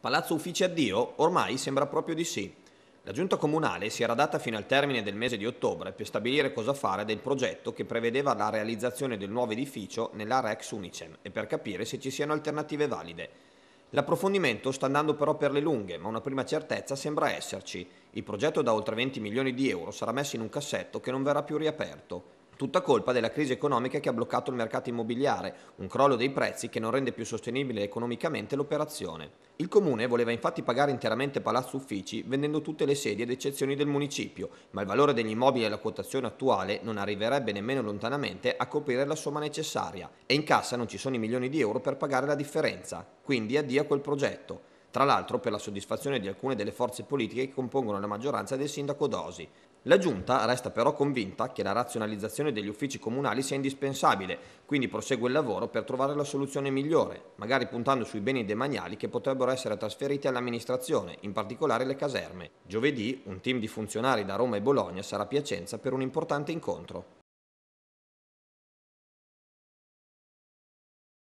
Palazzo Uffici addio? Ormai sembra proprio di sì. La giunta comunale si era data fino al termine del mese di ottobre per stabilire cosa fare del progetto che prevedeva la realizzazione del nuovo edificio nell'area ex Unicem e per capire se ci siano alternative valide. L'approfondimento sta andando però per le lunghe, ma una prima certezza sembra esserci. Il progetto da oltre 20 milioni di euro sarà messo in un cassetto che non verrà più riaperto tutta colpa della crisi economica che ha bloccato il mercato immobiliare, un crollo dei prezzi che non rende più sostenibile economicamente l'operazione. Il comune voleva infatti pagare interamente Palazzo Uffici vendendo tutte le sedi ad eccezioni del municipio, ma il valore degli immobili alla quotazione attuale non arriverebbe nemmeno lontanamente a coprire la somma necessaria e in cassa non ci sono i milioni di euro per pagare la differenza, quindi addio a quel progetto tra l'altro per la soddisfazione di alcune delle forze politiche che compongono la maggioranza del sindaco Dosi. La giunta resta però convinta che la razionalizzazione degli uffici comunali sia indispensabile, quindi prosegue il lavoro per trovare la soluzione migliore, magari puntando sui beni demaniali che potrebbero essere trasferiti all'amministrazione, in particolare le caserme. Giovedì un team di funzionari da Roma e Bologna sarà a Piacenza per un importante incontro.